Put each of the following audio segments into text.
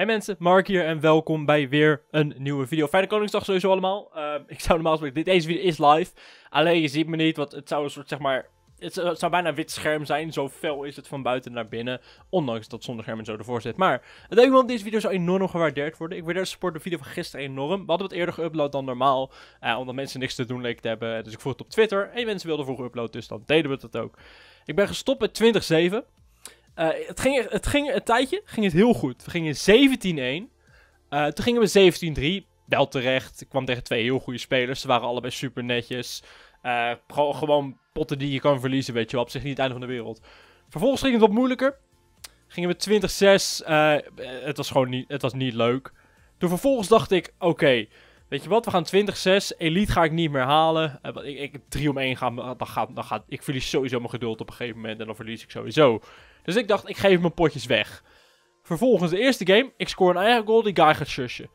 Hey mensen, Mark hier en welkom bij weer een nieuwe video. Fijne Koningsdag sowieso allemaal. Ehm, ik zou normaal gesproken, dit, deze video is live. Alleen je ziet me niet, want het zou een soort zeg maar, het, zou bijna een wit scherm zijn. Zo fel is het van buiten naar binnen. Ondanks dat zonder scherm en zo ervoor zit. Maar het denk ik wel, deze video zou enorm gewaardeerd worden. Ik waardeer er support de video van gisteren enorm. We hadden het eerder geüpload dan normaal. Eh, omdat mensen niks te doen leken te hebben. Dus ik vroeg het op Twitter. En mensen wilden vroeger uploaden, dus dan deden we dat ook. Ik ben gestopt met 20.7. Eh, het, ging, het ging een tijdje ging het heel goed. We gingen 17-1. Eh, toen gingen we 17-3. Wel terecht. Ik kwam tegen twee heel goede spelers. Ze waren allebei super netjes. Eh, gewoon potten die je kan verliezen, weet je Op zich niet het einde van de wereld. Vervolgens ging het wat moeilijker. Gingen we 20-6. het was gewoon niet, het was niet leuk. Toen vervolgens dacht ik, oké, Weet je wat, we gaan 20-6. Elite ga ik niet meer halen. Eh, ik, ik 3 om 1 gaan, dan gaat, dan gaat... Ik verlies sowieso mijn geduld op een gegeven moment. En dan verlies ik sowieso. Dus ik dacht, ik geef mijn potjes weg. Vervolgens de eerste game. Ik scoor een eigen goal. Die guy gaat shushen.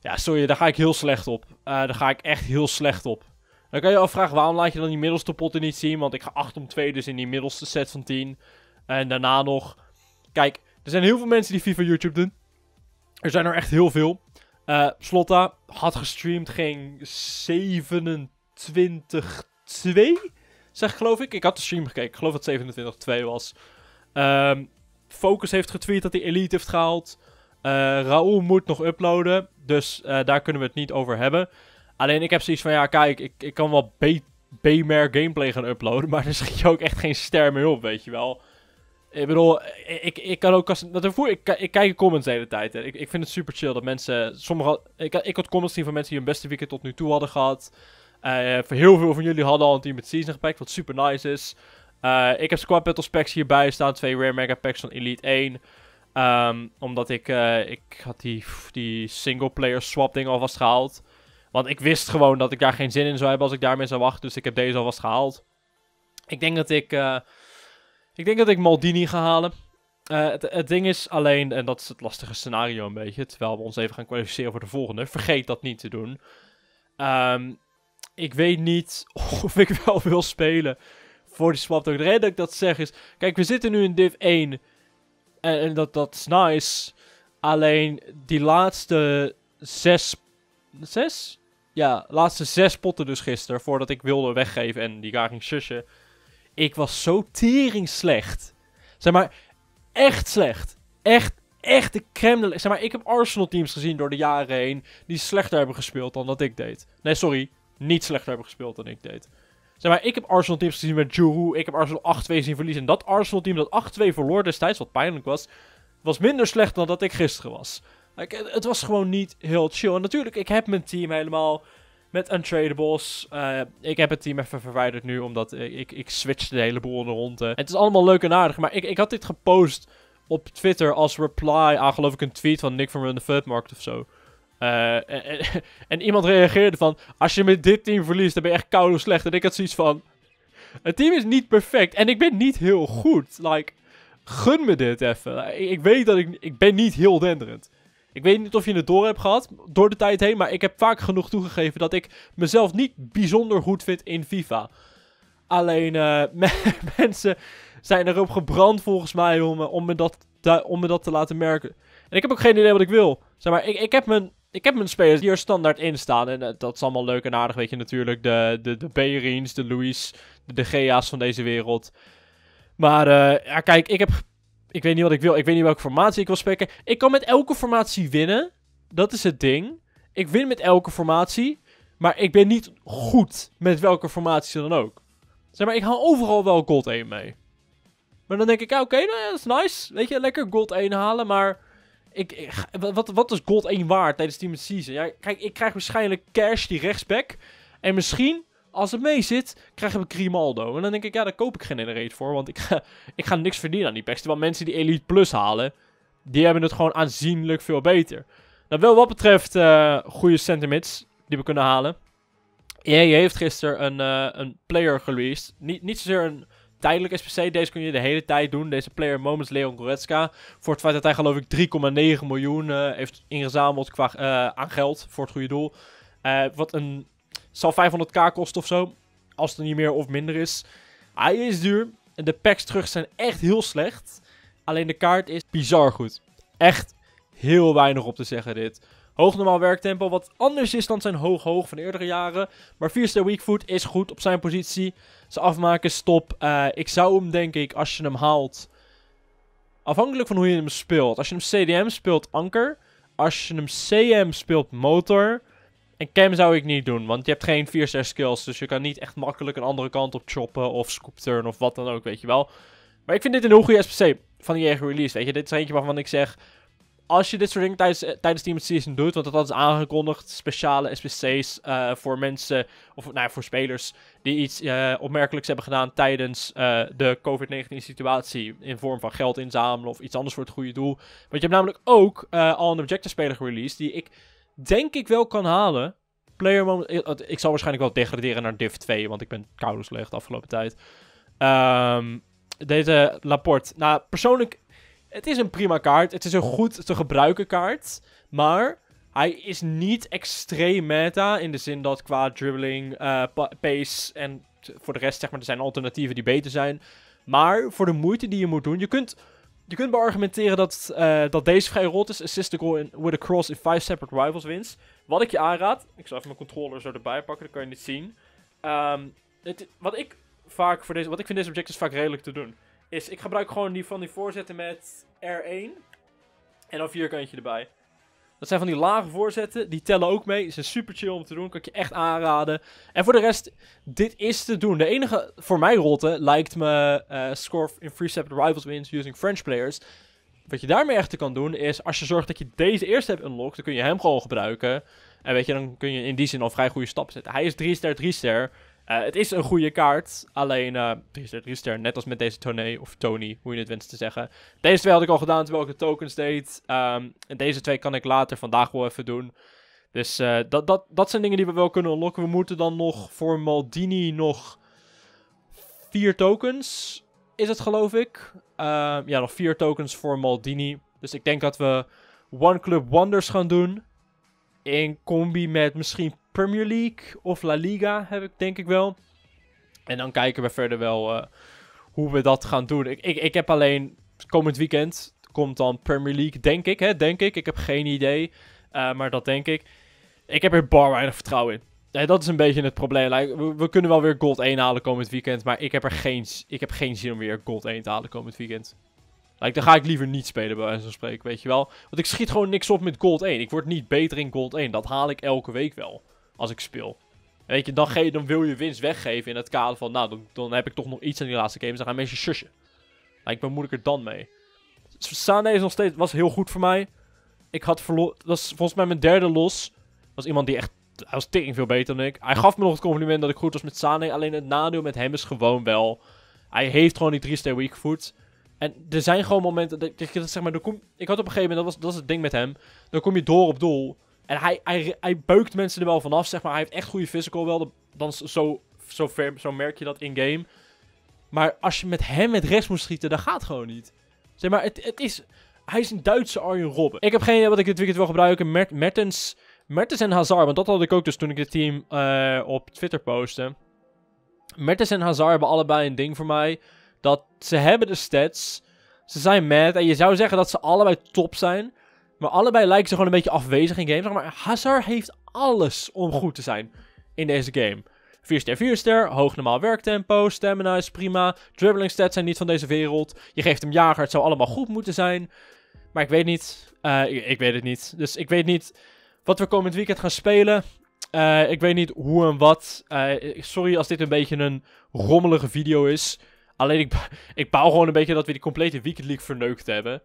Ja, sorry, daar ga ik heel slecht op. Uh, daar ga ik echt heel slecht op. Dan kan je je afvragen, waarom laat je dan die middelste potten niet zien? Want ik ga 8 om 2, dus in die middelste set van 10. En daarna nog... Kijk, er zijn heel veel mensen die FIFA YouTube doen. Er zijn er echt heel veel. Uh, Slotta had gestreamd ging 27-2, zeg geloof ik. Ik had de stream gekeken, ik geloof dat 27-2 was. Ehm, Focus heeft getweet dat hij Elite heeft gehaald. Uh, Raoul moet nog uploaden, dus eh, daar kunnen we het niet over hebben. Alleen ik heb zoiets van, ja kijk, ik, ik kan wel B-mer gameplay gaan uploaden, maar dan schiet je ook echt geen ster meer op, weet je wel. Ik bedoel, eh, ik, ik kan ook als. Dat ervoor, ik, ik kijk comments de hele tijd. Hè. Ik, ik vind het super chill dat mensen. Sommige, ik, ik had comments zien van mensen die hun beste weekend tot nu toe hadden gehad. Eh, voor heel veel van jullie hadden al een team met Season gepakt, wat super nice is. Eh, ik heb Squad Battles packs hierbij staan. Twee Rare Mega Packs van Elite 1. Ehm, omdat ik, ik had die, die single player swap ding alvast gehaald. Want ik wist gewoon dat ik daar geen zin in zou hebben als ik daarmee zou wachten. Dus ik heb deze alvast gehaald. Ik denk dat ik... Ik denk dat ik Maldini ga halen. Eh, het, het, ding is alleen, en dat is het lastige scenario een beetje, terwijl we ons even gaan kwalificeren voor de volgende. Vergeet dat niet te doen. Ehm, ik weet niet of ik wel wil spelen voor die swap. De reden dat ik dat zeg is, kijk, we zitten nu in div 1 en, dat, dat is nice. Alleen die laatste zes, zes? Ja, laatste zes potten dus gisteren, voordat ik wilde weggeven en die ging zusje. Ik was zo tering slecht. Zeg maar, echt slecht. Echt, echt de crème. Zeg maar, ik heb Arsenal-teams gezien door de jaren heen die slechter hebben gespeeld dan dat ik deed. Nee, sorry, niet slechter hebben gespeeld dan ik deed. Zeg maar, ik heb Arsenal-teams gezien met Juru. Ik heb Arsenal 8-2 zien verliezen. En dat Arsenal-team dat 8-2 verloor destijds, wat pijnlijk was, was minder slecht dan dat ik gisteren was. het was gewoon niet heel chill. En natuurlijk, ik heb mijn team helemaal met untradables. Uh, eh, ik heb het team even verwijderd nu, omdat ik, ik switchte de hele boel rond. Het is allemaal leuk en aardig, maar ik, ik had dit gepost op Twitter als reply aan geloof ik een tweet van Nick van Run the Third Market of zo. Eh, en, iemand reageerde van, als je met dit team verliest, dan ben je echt koud of slecht. En ik had zoiets van, het team is niet perfect en ik ben niet heel goed. Like, gun me dit even. Ik, ik weet dat ik, ik ben niet heel denderend. Ik weet niet of je het door hebt gehad door de tijd heen, maar ik heb vaak genoeg toegegeven dat ik mezelf niet bijzonder goed vind in FIFA. Alleen eh, mensen zijn erop gebrand volgens mij om, eh, om, me dat te, om me dat te laten merken. En ik heb ook geen idee wat ik wil. Zeg maar, ik, ik heb mijn ik heb mijn spelers hier standaard in staan. En eh, dat is allemaal leuk en aardig, weet je natuurlijk. De, de, de Berins, de Louis, de, Gea's van deze wereld. Maar ja, kijk, ik heb ik weet niet wat ik wil. Ik weet niet welke formatie ik wil spekken. Ik kan met elke formatie winnen. Dat is het ding. Ik win met elke formatie. Maar ik ben niet goed met welke formatie dan ook. Zeg maar, ik haal overal wel gold 1 mee. Maar dan denk ik, ja, oké, nou dat is nice. Weet je, lekker gold 1 halen. Maar wat, wat is gold 1 waard tijdens Team Season? Ja, kijk, ik krijg waarschijnlijk cash die rechtsback. En misschien als het mee zit, krijgen we Grimaldo. En dan denk ik, ja, daar koop ik geen Enerate voor. Want ik ga, ik ga niks verdienen aan die packs. Terwijl mensen die Elite Plus halen, die hebben het gewoon aanzienlijk veel beter. Nou, wel wat betreft uh, goede sentiments die we kunnen halen. je heeft gisteren een, eh, een player released. Niet, niet zozeer een tijdelijk SPC. Deze kun je de hele tijd doen. Deze player moments Leon Goretzka. Voor het feit dat hij geloof ik 3,9 miljoen eh, heeft ingezameld qua, aan geld voor het goede doel. wat een zal 500k kosten of zo. Als het er niet meer of minder is. Hij is duur. En de packs terug zijn echt heel slecht. Alleen de kaart is bizar goed. Echt heel weinig op te zeggen dit. Hoog normaal werktempo, wat anders is dan zijn hoog-hoog van eerdere jaren. Maar 4-star is goed op zijn positie. Zijn afmaken stop. Eh, ik zou hem denk ik, als je hem haalt... Afhankelijk van hoe je hem speelt. Als je hem CDM speelt, anker. Als je hem CM speelt, motor. En cam zou ik niet doen, want je hebt geen 4-6 skills. Dus je kan niet echt makkelijk een andere kant op choppen of scoop turn of wat dan ook, weet je wel. Maar ik vind dit een heel goede SPC van die eigen release, weet je. Dit is eentje waarvan ik zeg, als je dit soort dingen tijdens, eh, tijdens Team Season doet, want dat is aangekondigd, speciale SPC's eh, voor mensen, of nou ja, voor spelers die iets uh, opmerkelijks hebben gedaan tijdens de COVID-19 situatie, in vorm van geld inzamelen of iets anders voor het goede doel. Want je hebt namelijk ook al een objective speler gereleased, die ik denk ik wel kan halen. Player moment, eh, ik zal waarschijnlijk wel degraderen naar Div 2, want ik ben koude slecht de afgelopen tijd. Ehm, deze Laporte. Nou, persoonlijk, het is een prima kaart. Het is een goed te gebruiken kaart. Maar hij is niet extreem meta. In de zin dat qua dribbling, eh, pace en voor de rest, zeg maar, er zijn alternatieven die beter zijn. Maar voor de moeite die je moet doen, je kunt je kunt beargumenteren dat, eh, dat deze vrij rot is. Assist the goal in, with a cross in 5 separate rivals wins. Wat ik je aanraad. Ik zal even mijn controller zo erbij pakken, dan kan je niet zien. Ehm, wat ik vaak voor deze. Wat ik vind deze objectives vaak redelijk te doen. Is ik gebruik gewoon die van die voorzetten met R1. En dan vierkantje erbij. Dat zijn van die lage voorzetten. Die tellen ook mee. Zijn super chill om te doen. Kan ik je echt aanraden. En voor de rest, dit is te doen. De enige voor mij rotte lijkt me uh, score in free step rivals wins using French players. Wat je daarmee echt kan doen is als je zorgt dat je deze eerste hebt unlocked, dan kun je hem gewoon gebruiken. En weet je, dan kun je in die zin al vrij goede stappen zetten. Hij is 3 ster, 3 ster. Eh, het is een goede kaart, alleen uh, eh, Riester, net als met deze Tony, of Tony, hoe je het wenst te zeggen. Deze twee had ik al gedaan terwijl ik de tokens deed. Ehm, en deze twee kan ik later vandaag wel even doen. Dus eh, dat, dat, dat zijn dingen die we wel kunnen unlocken. We moeten dan nog voor Maldini nog vier tokens, is het geloof ik. Ehm, ja, nog vier tokens voor Maldini. Dus ik denk dat we One Club Wonders gaan doen. In combi met misschien Premier League of La Liga, heb ik denk ik wel. En dan kijken we verder wel eh, hoe we dat gaan doen. Ik, ik, ik heb alleen komend weekend komt dan Premier League, denk ik. Hè, denk ik. Ik heb geen idee. Eh, maar dat denk ik. Ik heb er bar weinig vertrouwen in. Eh, dat is een beetje het probleem. we, kunnen wel weer Gold 1 halen komend weekend. Maar ik heb er geen, ik heb geen zin om weer Gold 1 te halen komend weekend. dan ga ik liever niet spelen, bij wijze van spreken, weet je wel. Want ik schiet gewoon niks op met Gold 1. Ik word niet beter in Gold 1. Dat haal ik elke week wel als ik speel. weet je, dan, ge dan wil je winst weggeven in het kader van, nou, dan, dan heb ik toch nog iets aan die laatste games. Dan gaan mensen shushen. ik ben moeilijker dan mee. Sane is nog steeds, was heel goed voor mij. Ik had verloren, dat was volgens mij mijn derde los. was iemand die echt, hij was tering veel beter dan ik. Hij gaf me nog het compliment dat ik goed was met Sane. Alleen het nadeel met hem is gewoon wel, hij heeft gewoon die 3-star weak foot. En er zijn gewoon momenten dat je, zeg maar, kom, ik had op een gegeven moment, dat was, dat was het ding met hem. Dan kom je door op doel. En hij, hij, hij beukt mensen er wel vanaf, zeg maar. Hij heeft echt goede physical wel. Dan zo, zo, ver, zo merk je dat in-game. Maar als je met hem met rechts moet schieten, dat gaat gewoon niet. Zeg maar, het, het is... Hij is een Duitse Arjen Robben. Ik heb geen idee wat ik dit weekend wil gebruiken. Mertens, Mertens en Hazard, want dat had ik ook dus toen ik het team eh, op Twitter postte. Mertens en Hazard hebben allebei een ding voor mij. Dat ze hebben de stats. Ze zijn mad. En je zou zeggen dat ze allebei top zijn. Maar allebei lijken ze gewoon een beetje afwezig in game. Maar Hazard heeft alles om goed te zijn in deze game. 4 ster, 4 ster, hoog normaal werktempo, stamina is prima, dribbling stats zijn niet van deze wereld. Je geeft hem jager, het zou allemaal goed moeten zijn. Maar ik weet niet, eh, ik, weet het niet. Dus ik weet niet wat we komend weekend gaan spelen. Eh, ik weet niet hoe en wat. Eh, sorry als dit een beetje een rommelige video is. Alleen ik, ik bouw gewoon een beetje dat we die complete Weekend League verneukt hebben.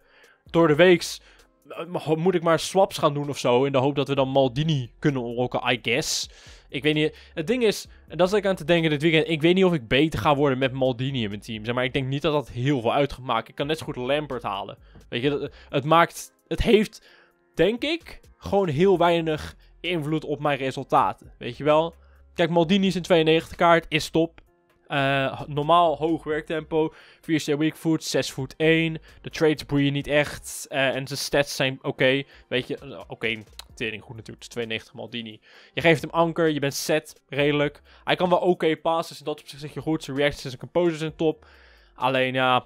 Door de weeks eh, eh, moet ik maar swaps gaan doen of zo. In de hoop dat we dan Maldini kunnen unlocken, I guess. Ik weet niet. Het ding is, en dat is ik aan te denken dit weekend. Ik weet niet of ik beter ga worden met Maldini in mijn team. Zeg maar ik denk niet dat dat heel veel uit Ik kan net zo goed Lampert halen. Weet je, het maakt. Het heeft, denk ik, gewoon heel weinig invloed op mijn resultaten. Weet je wel? Kijk, Maldini is een 92 kaart, is top. Eh, normaal hoog werktempo. 4C weak 6 foot 1. De trades boeien niet echt. Eh, en zijn stats zijn oké. Weet je, eh, oké. Okay. Tering goed natuurlijk. 92 Maldini. Je geeft hem anker. Je bent set. Redelijk. Hij kan wel oké okay passes. Dus in dat zich zeg je goed. Zijn reactions en zijn composers zijn top. Alleen ja.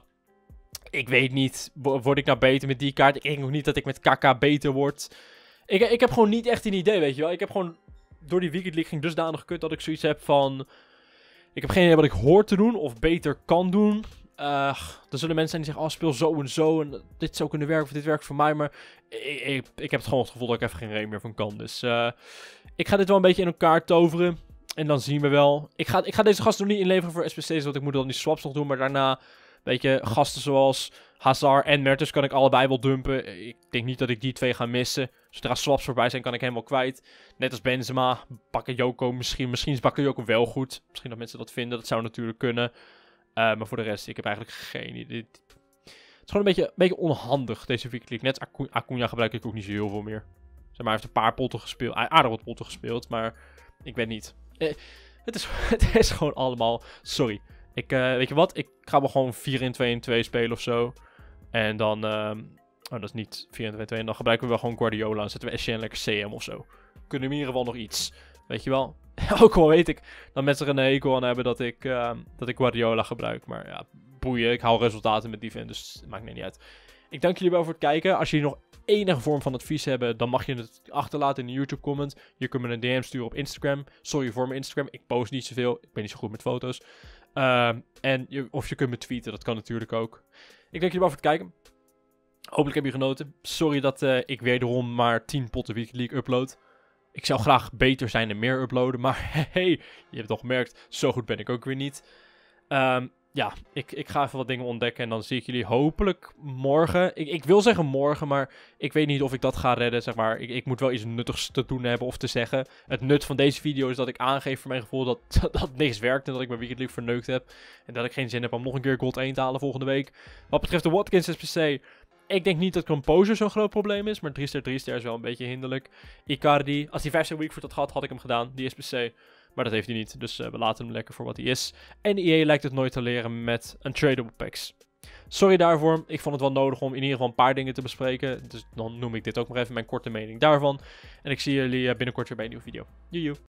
Ik weet niet. Word ik nou beter met die kaart? Ik denk ook niet dat ik met KK beter word. Ik, ik heb gewoon niet echt een idee, weet je wel. Ik heb gewoon door die Weekend League ging dusdanig gekut dat ik zoiets heb van... Ik heb geen idee wat ik hoor te doen of beter kan doen. Eh, er zullen mensen zijn die zeggen, oh speel zo en zo en dit zou kunnen werken of dit werkt voor mij. Maar ik, ik, ik heb het gewoon het gevoel dat ik even geen reden meer van kan. Dus eh, ik ga dit wel een beetje in elkaar toveren. En dan zien we wel. Ik ga, ik ga deze gast nog niet inleveren voor SPC's. want ik moet dan die swaps nog doen. Maar daarna Weet je, gasten zoals Hazard en Mertens kan ik allebei wel dumpen. Ik denk niet dat ik die twee ga missen. Zodra swaps voorbij zijn, kan ik hem wel kwijt. Net als Benzema, Joko misschien. Misschien is ook wel goed. Misschien dat mensen dat vinden. Dat zou natuurlijk kunnen. Eh, maar voor de rest, ik heb eigenlijk geen idee. Het is gewoon een beetje, een beetje onhandig, deze weekly Net als Acuna gebruik ik ook niet zo heel veel meer. Zeg maar, hij heeft een paar potten gespeeld. Aardig wat potten gespeeld, maar ik weet niet. Eh, het, is, het is gewoon allemaal... Sorry. Ik, eh, weet je wat? Ik ga wel gewoon 4 in 2 in 2 spelen of zo. En dan. Ehm, oh, dat is niet 4 in 2 in 2. En dan gebruiken we wel gewoon Guardiola. En zetten we SCN lekker CM of zo. Kunnen we in nog iets. Weet je wel? Ook al weet ik dat mensen er een hekel aan hebben dat ik, ehm, dat ik Guardiola gebruik. Maar ja, boeien. Ik hou resultaten met van, Dus het maakt me niet uit. Ik dank jullie wel voor het kijken. Als jullie nog enige vorm van advies hebben, dan mag je het achterlaten in de YouTube comment. Je kunt me een DM sturen op Instagram. Sorry voor mijn Instagram. Ik post niet zoveel. Ik ben niet zo goed met foto's. Ehm, en of je kunt me tweeten, dat kan natuurlijk ook. Ik dank jullie wel voor het kijken. Hopelijk heb je genoten. Sorry dat uh, ik wederom maar 10 potten weekly upload. Ik zou graag beter zijn en meer uploaden. Maar hey, je hebt al gemerkt, zo goed ben ik ook weer niet. Um, ja, ik, ik ga even wat dingen ontdekken en dan zie ik jullie hopelijk morgen. Ik, ik wil zeggen morgen, maar ik weet niet of ik dat ga redden, zeg maar. Ik, ik moet wel iets nuttigs te doen hebben of te zeggen. Het nut van deze video is dat ik aangeef voor mijn gevoel dat, dat, niks werkt en dat ik mijn weekend verneukt heb. En dat ik geen zin heb om nog een keer gold 1 te halen volgende week. Wat betreft de Watkins SPC, ik denk niet dat Composer zo'n groot probleem is, maar 3-ster 3-ster is wel een beetje hinderlijk. Icardi, als hij 5 week voor dat had, had ik hem gedaan, die SPC. Maar dat heeft hij niet, dus eh, we laten hem lekker voor wat hij is. En IE lijkt het nooit te leren met een tradable packs. Sorry daarvoor. Ik vond het wel nodig om in ieder geval een paar dingen te bespreken. Dus dan noem ik dit ook maar even mijn korte mening daarvan. En ik zie jullie eh, binnenkort weer bij een nieuwe video. Joejoe.